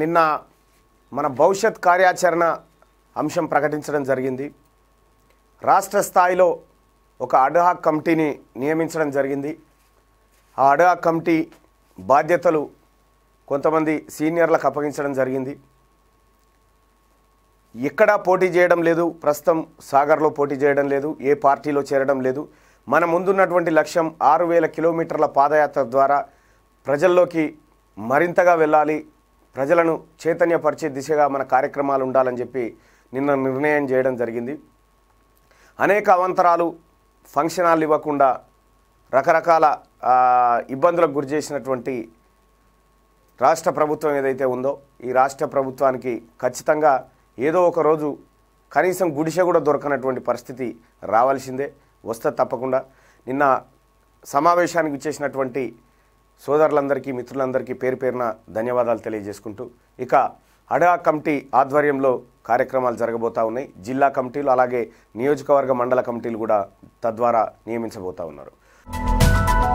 నిన్న మన భవిష్యత్ కార్యాచరణ అంశం ప్రకటించడం జరిగింది రాష్ట్ర స్థాయిలో ఒక అడ్హాక్ కమిటీని నియమించడం జరిగింది ఆ అడ్హాక్ కమిటీ బాధ్యతలు కొంతమంది సీనియర్లకు అప్పగించడం జరిగింది ఎక్కడా పోటీ చేయడం లేదు ప్రస్తుతం సాగర్లో పోటీ చేయడం లేదు ఏ పార్టీలో చేరడం లేదు మన ముందున్నటువంటి లక్ష్యం ఆరు వేల కిలోమీటర్ల పాదయాత్ర ద్వారా ప్రజల్లోకి మరింతగా వెళ్ళాలి ప్రజలను చైతన్యపరిచే దిశగా మన కార్యక్రమాలు ఉండాలని చెప్పి నిన్న నిర్ణయం చేయడం జరిగింది అనేక అవంతరాలు ఫంక్షనాలు ఇవ్వకుండా రకరకాల ఇబ్బందులకు గురి చేసినటువంటి రాష్ట్ర ప్రభుత్వం ఏదైతే ఉందో ఈ రాష్ట్ర ప్రభుత్వానికి ఖచ్చితంగా ఏదో ఒక రోజు కనీసం గుడిసె కూడా దొరకనటువంటి పరిస్థితి రావాల్సిందే వస్తే తప్పకుండా నిన్న సమావేశానికి ఇచ్చేసినటువంటి సోదరులందరికీ మిత్రులందరికీ పేరు పేరున ధన్యవాదాలు తెలియజేసుకుంటూ ఇక అడా కమిటీ ఆధ్వర్యంలో కార్యక్రమాలు జరగబోతూ ఉన్నాయి జిల్లా కమిటీలు అలాగే నియోజకవర్గ మండల కమిటీలు కూడా తద్వారా నియమించబోతూ ఉన్నారు